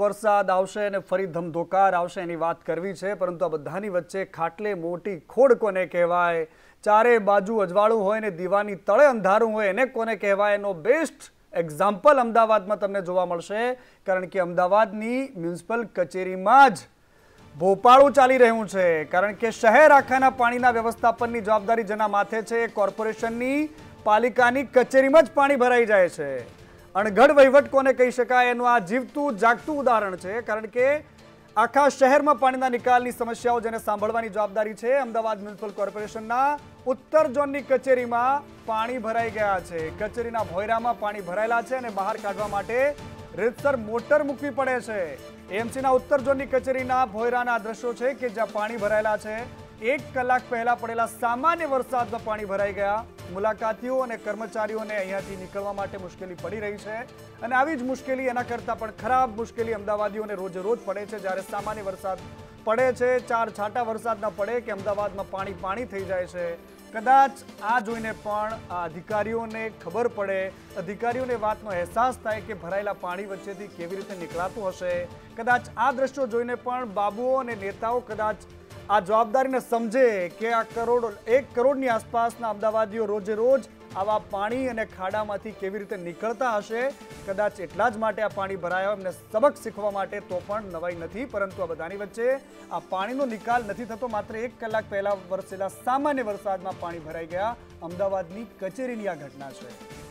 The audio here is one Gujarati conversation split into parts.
વરસાદ આવશે અને ફરી ધમધોકાર આવશે એની વાત કરવી છે પરંતુ આ બધાની વચ્ચે ખાટલે મોટી ખોડ કોને કહેવાય ચારે બાજુ અજવાળું હોય ને દીવાની તળે અંધારું હોય એને કોને કહેવાય એનો બેસ્ટ એક્ઝામ્પલ અમદાવાદમાં તમને જોવા મળશે કારણ કે અમદાવાદની મ્યુનિસિપલ કચેરીમાં જ ભોપાળું ચાલી રહ્યું છે કારણ કે શહેર આખાના પાણીના વ્યવસ્થાપનની જવાબદારી જેના માથે છે એ કોર્પોરેશનની પાલિકાની કચેરીમાં જ પાણી ભરાઈ જાય છે અણઘડ વહીવટ કોને કહી શકાય એનું આ જીવતું જાગતું ઉદાહરણ છે કારણ કે આખા શહેરમાં પાણીના નિકાલની સમસ્યાઓ જેને સાંભળવાની જવાબદારી છે અમદાવાદ મ્યુનિસિપલ કોર્પોરેશનના ઉત્તર ઝોનની કચેરીમાં પાણી ભરાઈ ગયા છે કચેરીના ભોયરામાં પાણી ભરાયેલા છે અને બહાર કાઢવા માટે રીતસર મોટર મૂકવી પડે છે એમસીના ઉત્તર ઝોનની કચેરીના ભોયરાના દ્રશ્યો છે કે જ્યાં પાણી ભરાયેલા છે એક કલાક પહેલા પડેલા સામાન્ય વરસાદમાં પાણી ભરાઈ ગયા મુલાકાતીઓ અને કર્મચારીઓને અહીંયાથી નીકળવા માટે મુશ્કેલી પડી રહી છે અને આવી જ મુશ્કેલી એના કરતાં પણ ખરાબ મુશ્કેલી અમદાવાદીઓને રોજ રોજ પડે છે જ્યારે સામાન્ય વરસાદ પડે છે ચાર છાંટા વરસાદ ન પડે કે અમદાવાદમાં પાણી પાણી થઈ જાય છે કદાચ આ જોઈને પણ આ અધિકારીઓને ખબર પડે અધિકારીઓને વાતનો અહેસાસ થાય કે ભરાયેલા પાણી વચ્ચેથી કેવી રીતે નીકળાતું હશે કદાચ આ દ્રશ્યો જોઈને પણ બાબુઓ અને નેતાઓ કદાચ આ જવાબદારીને સમજે કે આ કરોડો એક કરોડની આસપાસના અમદાવાદીઓ રોજે રોજ આવા પાણી અને ખાડામાંથી કેવી રીતે નીકળતા હશે કદાચ એટલા જ માટે આ પાણી ભરાયા એમને સબક શીખવા માટે તો પણ નવાઈ નથી પરંતુ આ બધાની વચ્ચે આ પાણીનો નિકાલ નથી થતો માત્ર એક કલાક પહેલા વરસેલા સામાન્ય વરસાદમાં પાણી ભરાઈ ગયા અમદાવાદની કચેરીની આ ઘટના છે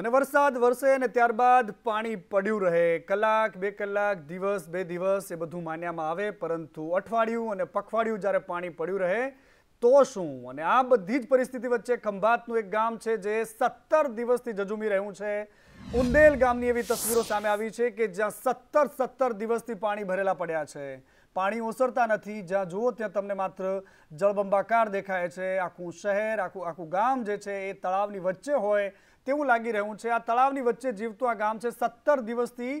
અને વરસાદ વરસે અને ત્યારબાદ પાણી પડ્યું રહે કલાક બે કલાક દિવસ બે દિવસ એ બધું માન્યામાં આવે પરંતુ અઠવાડિયું અને પખવાડિયું જ્યારે પાણી પડ્યું રહે તો શું અને આ બધી જ પરિસ્થિતિ વચ્ચે ખંભાતનું એક ગામ છે જે સત્તર દિવસથી જજુમી રહ્યું છે ઉંદેલ ગામની એવી તસવીરો સામે આવી છે કે જ્યાં સત્તર સત્તર દિવસથી પાણી ભરેલા પડ્યા છે પાણી ઓસરતા નથી જ્યાં જુઓ ત્યાં તમને માત્ર જળબંબાકાર દેખાય છે આખું શહેર આખું આખું ગામ જે છે એ તળાવની વચ્ચે હોય તેવું લાગી રહ્યું છે આ તળાવની વચ્ચે જીવતું આ ગામ છે સત્તર દિવસથી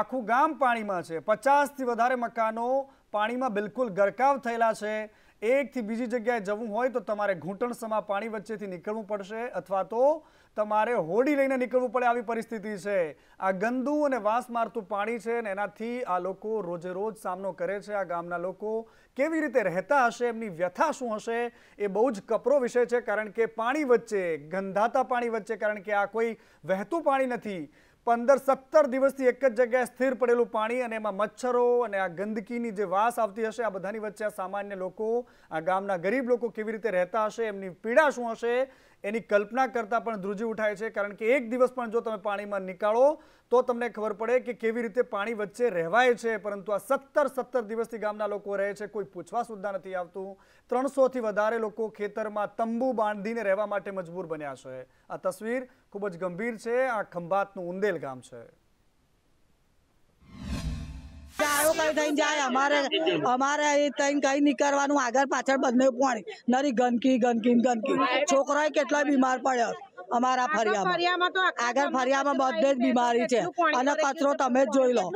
આખું ગામ પાણીમાં છે પચાસથી વધારે મકાનો પાણીમાં બિલકુલ ગરકાવ થયેલા છે એકથી બીજી જગ્યાએ જવું હોય તો તમારે ઘૂંટણસમાં પાણી વચ્ચેથી નીકળવું પડશે અથવા તો તમારે હોડી લઈને નીકળવું પડે આવી પરિસ્થિતિ છે આ ગંદુ અને વાંસ મારતું પાણી છે અને એનાથી આ લોકો રોજે રોજ સામનો કરે છે આ ગામના લોકો કેવી રીતે રહેતા હશે એમની વ્યથા શું હશે એ બહુ જ કપરો વિષય છે કારણ કે પાણી વચ્ચે ગંધાતા પાણી વચ્ચે કારણ કે આ કોઈ વહેતું પાણી નથી પંદર સત્તર દિવસથી એક જ જગ્યાએ સ્થિર પડેલું પાણી અને એમાં મચ્છરો અને આ ગંદકીની જે વાસ આવતી હશે આ બધાની વચ્ચે આ સામાન્ય લોકો આ ગામના ગરીબ લોકો કેવી રીતે રહેતા હશે એમની પીડા શું હશે એની કલ્પના કરતાં પણ ધ્રુજી ઉઠાય છે કારણ કે એક દિવસ પણ જો તમે પાણીમાં નીકાળો તો તમને ખબર પડે કે કેવી રીતે પાણી વચ્ચે રહેવાય છે પરંતુ આ સત્તર સત્તર દિવસથી ગામના લોકો રહે છે કોઈ પૂછવા સુદ્ધા નથી આવતું ત્રણસોથી વધારે લોકો ખેતરમાં તંબુ બાંધીને રહેવા માટે મજબૂર બન્યા છે આ તસવીર ખૂબ જ ગંભીર છે આ ખંભાતનું ઉંદેલ ગામ છે ગાયો કઈ થઈને જાય અમારે અમારે એ થઈને કઈ નીકળવાનું આગળ પાછળ બંને પાણી નરી ગંદકી ગંદકી ગંદકી છોકરાએ કેટલા બીમાર પડ્યો અમારા ફરિયા આગળ ફરિયામાં બધે જ બીમારી છે અને કચરો તમે જ જોઈ લો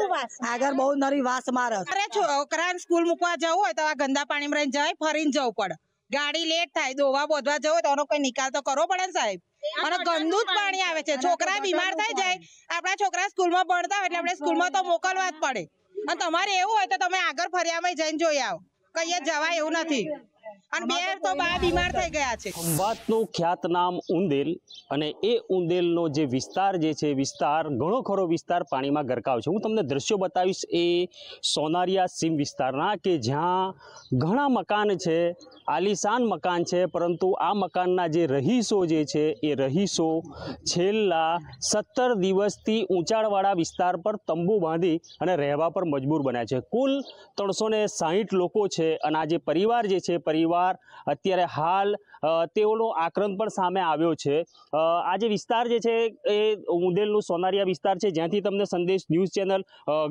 આગળ બહુ નરી વાસ મારે અરે છોકરાને સ્કૂલ મૂકવા જવું હોય તો આ ગંદા પાણીમાં રહીને જાય ફરીને જવું પડે ગાડી લેટ થાય દોવા બોધવા જવું તો કોઈ નિકાલ તો કરવો પડે ને સાહેબ અને ગંદુ જ પાણી આવે છે છોકરા બીમાર થઈ જાય આપણા છોકરા સ્કૂલમાં ભણતા હોય એટલે આપણે સ્કૂલમાં તો મોકલવા જ પડે તમારે એવું હોય તો તમે આગળ ફર્યામાં જઈને જોઈ આવો કઈ જવાય એવું નથી ખ્યાતનામ ઉંદેલ અને એ ઉંદેલનો જે વિસ્તાર જે છે વિસ્તાર ઘણો ખરો વિસ્તાર પાણીમાં ગરકાવ છે હું તમને દ્રશ્યો બતાવીશ એ સોનારિયા સીમ વિસ્તારના કે જ્યાં ઘણા મકાન છે આલીશાન મકાન છે પરંતુ આ મકાનના જે રહીશો જે છે એ રહીશો છેલ્લા સત્તર દિવસથી ઊંચાણવાળા વિસ્તાર પર તંબુ બાંધી અને રહેવા પર મજબૂર બન્યા છે કુલ ત્રણસો લોકો છે અને આ જે પરિવાર જે છે પરિવાર પરિવાર અત્યારે હાલ તેઓનો આક્રંદ પણ સામે આવ્યો છે આ જે વિસ્તાર જે છે એ ઉંદેલનું સોનારિયા વિસ્તાર છે જ્યાંથી તમને Sandesh news channel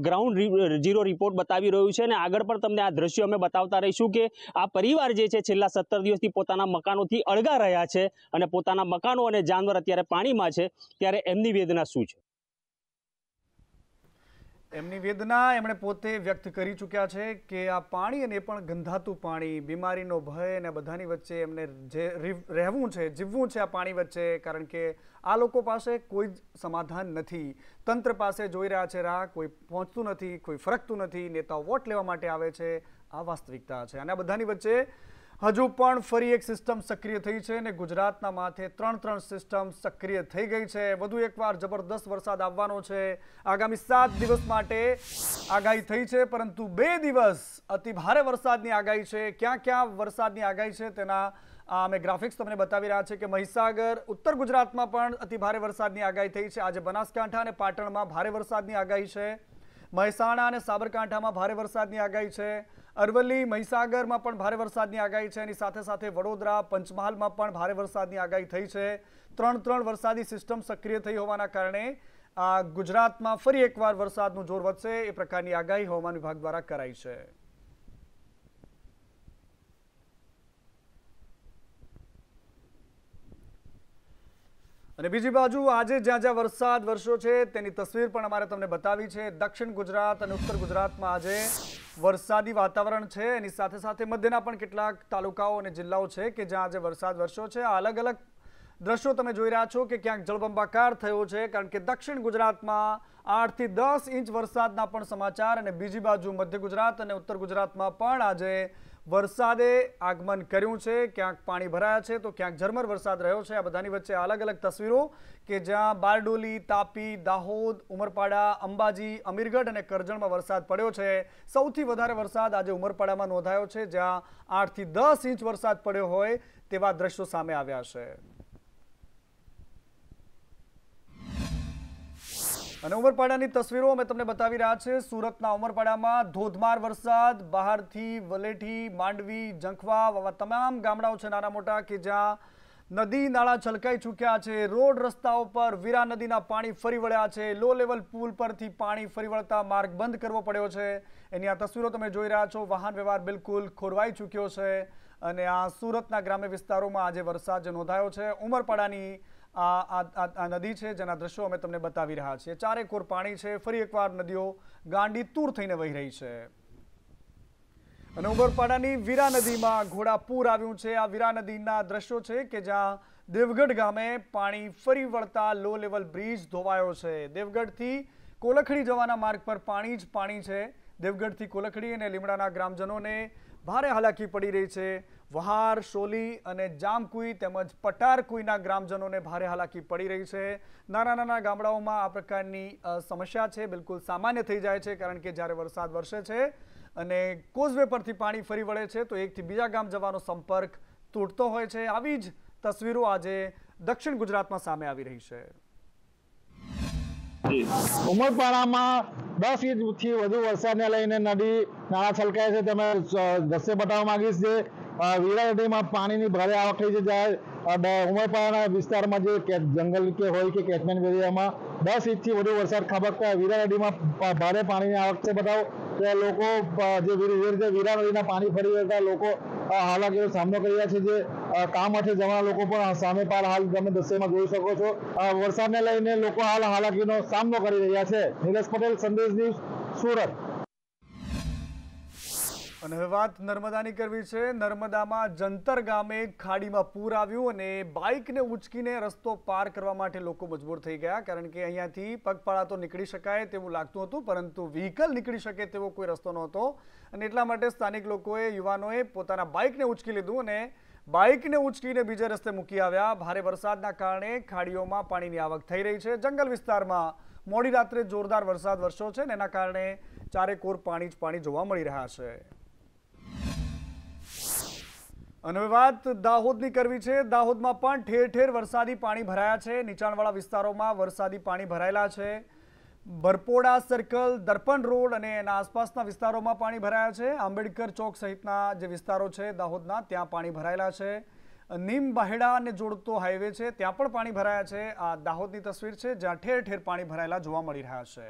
ground zero report બતાવી રહ્યું છે અને આગળ પણ તમને આ દ્રશ્યો અમે બતાવતા રહીશું કે આ પરિવાર જે છે છેલ્લા સત્તર દિવસથી પોતાના મકાનોથી અળગા રહ્યા છે અને પોતાના મકાનો અને જાનવર અત્યારે પાણીમાં છે ત્યારે એમની વેદના શું છે એમની વેદના એમણે પોતે વ્યક્ત કરી ચૂક્યા છે કે આ પાણી અને પણ ગંધાતું પાણી બીમારીનો ભય અને બધાની વચ્ચે એમને જે રહેવું છે જીવવું છે આ પાણી વચ્ચે કારણ કે આ લોકો પાસે કોઈ જ સમાધાન નથી તંત્ર પાસે જોઈ રહ્યા છે રાહ કોઈ પહોંચતું નથી કોઈ ફરકતું નથી નેતાઓ વોટ લેવા માટે આવે છે આ વાસ્તવિકતા છે અને આ બધાની વચ્ચે હજુ પણ ફરી એક સિસ્ટમ સક્રિય થઈ છે અને ગુજરાતના માથે ત્રણ ત્રણ સિસ્ટમ સક્રિય થઈ ગઈ છે વધુ એકવાર જબરદસ્ત વરસાદ આવવાનો છે આગામી સાત દિવસ માટે આગાહી થઈ છે પરંતુ બે દિવસ અતિ ભારે વરસાદની આગાહી છે ક્યાં ક્યાં વરસાદની આગાહી છે તેના આ અમે ગ્રાફિક્સ તમને બતાવી રહ્યા છે કે મહીસાગર ઉત્તર ગુજરાતમાં પણ અતિ ભારે વરસાદની આગાહી થઈ છે આજે બનાસકાંઠા અને પાટણમાં ભારે વરસાદની આગાહી છે મહેસાણા અને સાબરકાંઠામાં ભારે વરસાદની આગાહી છે અરવલ્લી મહીસાગરમાં પણ ભારે વરસાદની આગાહી છે એની સાથે સાથે વડોદરા પંચમહાલમાં પણ ભારે વરસાદની આગાહી થઈ છે ત્રણ ત્રણ વરસાદી સિસ્ટમ સક્રિય થઈ હોવાના કારણે ગુજરાતમાં ફરી એકવાર વરસાદનું જોર વધશે એ પ્રકારની આગાહી હવામાન વિભાગ દ્વારા કરાઈ છે અને બીજી બાજુ આજે જ્યાં જ્યાં વરસાદ વર્ષો છે તેની તસવીર પણ અમારે તમને બતાવી છે દક્ષિણ ગુજરાત અને ઉત્તર ગુજરાતમાં આજે વરસાદી વાતાવરણ છે એની સાથે સાથે મધ્યના પણ કેટલાક તાલુકાઓ અને જિલ્લાઓ છે કે જ્યાં આજે વરસાદ વર્ષો છે અલગ અલગ દ્રશ્યો તમે જોઈ રહ્યા છો કે ક્યાંક જળબંબાકાર થયો છે કારણ કે દક્ષિણ ગુજરાતમાં આઠથી દસ ઇંચ વરસાદના પણ સમાચાર અને બીજી બાજુ મધ્ય ગુજરાત અને ઉત્તર ગુજરાતમાં પણ આજે વરસાદે આગમન કર્યું છે ક્યાંક પાણી ભરાયા છે તો ક્યાંક ઝરમર વરસાદ રહ્યો છે આ બધાની વચ્ચે અલગ અલગ તસવીરો કે જ્યાં બારડોલી તાપી દાહોદ ઉમરપાડા અંબાજી અમીરગઢ અને કરજણમાં વરસાદ પડ્યો છે સૌથી વધારે વરસાદ આજે ઉમરપાડામાં નોંધાયો છે જ્યાં આઠથી દસ ઇંચ વરસાદ પડ્યો હોય તેવા દ્રશ્યો સામે આવ્યા છે અને ઉમરપાડાની તસવીરો અમે તમને બતાવી રહ્યા છીએ સુરતના ઉમરપાડામાં ધોધમાર વરસાદ બહારથી વલેઠી માંડવી જંખવા આવા તમામ ગામડાઓ છે નાના મોટા કે જ્યાં નદી નાળા છલકાઈ ચૂક્યા છે રોડ રસ્તાઓ પર વીરા નદીના પાણી ફરી વળ્યા છે લો લેવલ પુલ પરથી પાણી ફરી વળતા માર્ગ બંધ કરવો પડ્યો છે એની આ તસવીરો તમે જોઈ રહ્યા છો વાહન વ્યવહાર બિલકુલ ખોરવાઈ ચૂક્યો છે અને આ સુરતના ગ્રામ્ય વિસ્તારોમાં આજે વરસાદ જે નોંધાયો છે ઉમરપાડાની આ નદી છે જેના દ્રશ્યો અમે તમને બતાવી રહ્યા છીએ ચારે કોર પાણી છે ફરી એકવાર નદીઓ ગાંડી તૂર થઈને વહી રહી છે અને ઉમરપાડાની વીરા નદીમાં ઘોડાપૂર આવ્યું છે આ વીરા નદીના દ્રશ્યો છે કે જ્યાં દેવગઢ ગામે પાણી ફરી વળતા લો લેવલ બ્રિજ ધોવાયો છે દેવગઢથી કોલખડી જવાના માર્ગ પર પાણી જ પાણી છે દેવગઢથી કોલખડી અને લીમડાના ગ્રામજનોને ભારે હાલાકી પડી રહી છે વહાર શોલી અને જામકુઈ તેમજ પટારકુઈના ગ્રામજનોને ભારે હાલાકી પડી રહી છે નાના નાના ગામડાઓમાં આ પ્રકારની સમસ્યા છે બિલકુલ સામાન્ય થઈ જાય છે કારણ કે જ્યારે વરસાદ વરસે છે અને કોઝવે પરથી પાણી ફરી વળે છે તો એકથી બીજા ગામ જવાનો સંપર્ક તૂટતો હોય છે આવી જ તસવીરો આજે દક્ષિણ ગુજરાતમાં સામે આવી રહી છે ઉમરપાડામાં દસ ઇંચથી વધુ વરસાદને લઈને નદી નાળા છલકાય છે તમે દ્રશ્ય બતાવવા માંગીશ છે વીરા નદીમાં પાણીની ભારે આવક થઈ છે જ્યારે ઉમરપાડાના વિસ્તારમાં જે જંગલ કે હોય કે કેચમેન્ટ એરિયામાં દસ ઇંચથી વધુ વરસાદ ખાબકતા વીરા નદીમાં ભારે પાણીની આવક છે બતાવો કે લોકો જે વીરા નદીના પાણી ફરી વળતા લોકો હાલાકીનો સામનો કરી રહ્યા છે જે કામ અર્થે જવાના લોકો પણ સામે પાર હાલ તમે દ્રશ્યમાં જોઈ શકો છો વરસાદને લઈને લોકો હાલ હાલાકીનો સામનો કરી રહ્યા છે નીરજ પટેલ સંદેશ ન્યૂઝ સુરત અને હવે વાત નર્મદાની કરવી છે નર્મદામાં જંતર ગામે ખાડીમાં પૂર આવ્યું અને બાઇકને ઉંચકીને રસ્તો પાર કરવા માટે લોકો મજબૂર થઈ ગયા કારણ કે અહીંયાથી પગપાળા તો નીકળી શકાય તેવું લાગતું હતું પરંતુ વ્હીકલ નીકળી શકે તેવો કોઈ રસ્તો નહોતો અને એટલા માટે સ્થાનિક લોકોએ યુવાનોએ પોતાના બાઇકને ઉચકી લીધું અને બાઇકને ઉચકીને બીજે રસ્તે મૂકી આવ્યા ભારે વરસાદના કારણે ખાડીઓમાં પાણીની આવક થઈ રહી છે જંગલ વિસ્તારમાં મોડી રાત્રે જોરદાર વરસાદ વરસ્યો છે ને એના કારણે ચારે કોર પાણી જ પાણી જોવા મળી રહ્યા છે અને વાત દાહોદની કરવી છે દાહોદમાં પણ ઠેર ઠેર વરસાદી પાણી ભરાયા છે નીચાણવાળા વિસ્તારોમાં વરસાદી પાણી ભરાયેલા છે બરપોડા સર્કલ દર્પણ રોડ અને એના આસપાસના વિસ્તારોમાં પાણી ભરાયા છે આંબેડકર ચોક સહિતના જે વિસ્તારો છે દાહોદના ત્યાં પાણી ભરાયેલા છે નીમ બહેડાને જોડતો હાઈવે છે ત્યાં પણ પાણી ભરાયા છે આ દાહોદની તસવીર છે જ્યાં ઠેર ઠેર પાણી ભરાયેલા જોવા મળી રહ્યા છે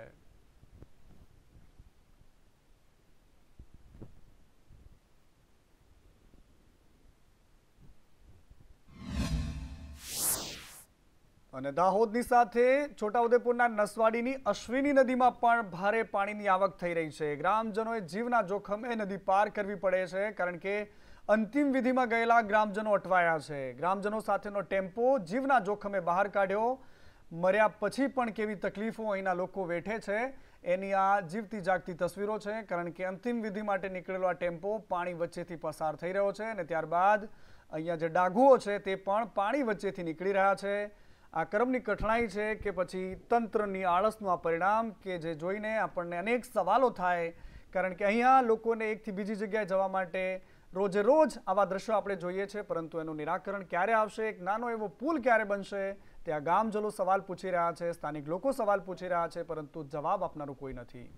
અને દાહોદની સાથે છોટાઉદેપુરના નસવાડીની અશ્વિની નદીમાં પણ ભારે પાણીની આવક થઈ રહી છે ગ્રામજનોએ જીવના જોખમે નદી પાર કરવી પડે છે કારણ કે અંતિમ વિધિમાં ગયેલા ગ્રામજનો અટવાયા છે ગ્રામજનો સાથેનો ટેમ્પો જીવના જોખમે બહાર કાઢ્યો મર્યા પછી પણ કેવી તકલીફો અહીંના લોકો વેઠે છે એની આ જીવતી જાગતી તસવીરો છે કારણ કે અંતિમ વિધિ માટે નીકળેલો આ ટેમ્પો પાણી વચ્ચેથી પસાર થઈ રહ્યો છે અને ત્યારબાદ અહીંયા જે ડાઘુઓ છે તે પણ પાણી વચ્ચેથી નીકળી રહ્યા છે આ કર્મની કઠણાઈ છે કે પછી તંત્રની આળસનું આ પરિણામ કે જે જોઈને આપણને અનેક સવાલો થાય કારણ કે અહીંયા લોકોને એકથી બીજી જગ્યાએ જવા માટે રોજે રોજ આવા દ્રશ્યો આપણે જોઈએ છે પરંતુ એનું નિરાકરણ ક્યારે આવશે એક નાનો એવો પુલ ક્યારે બનશે ત્યાં ગામજલો સવાલ પૂછી રહ્યા છે સ્થાનિક લોકો સવાલ પૂછી રહ્યા છે પરંતુ જવાબ આપનારું કોઈ નથી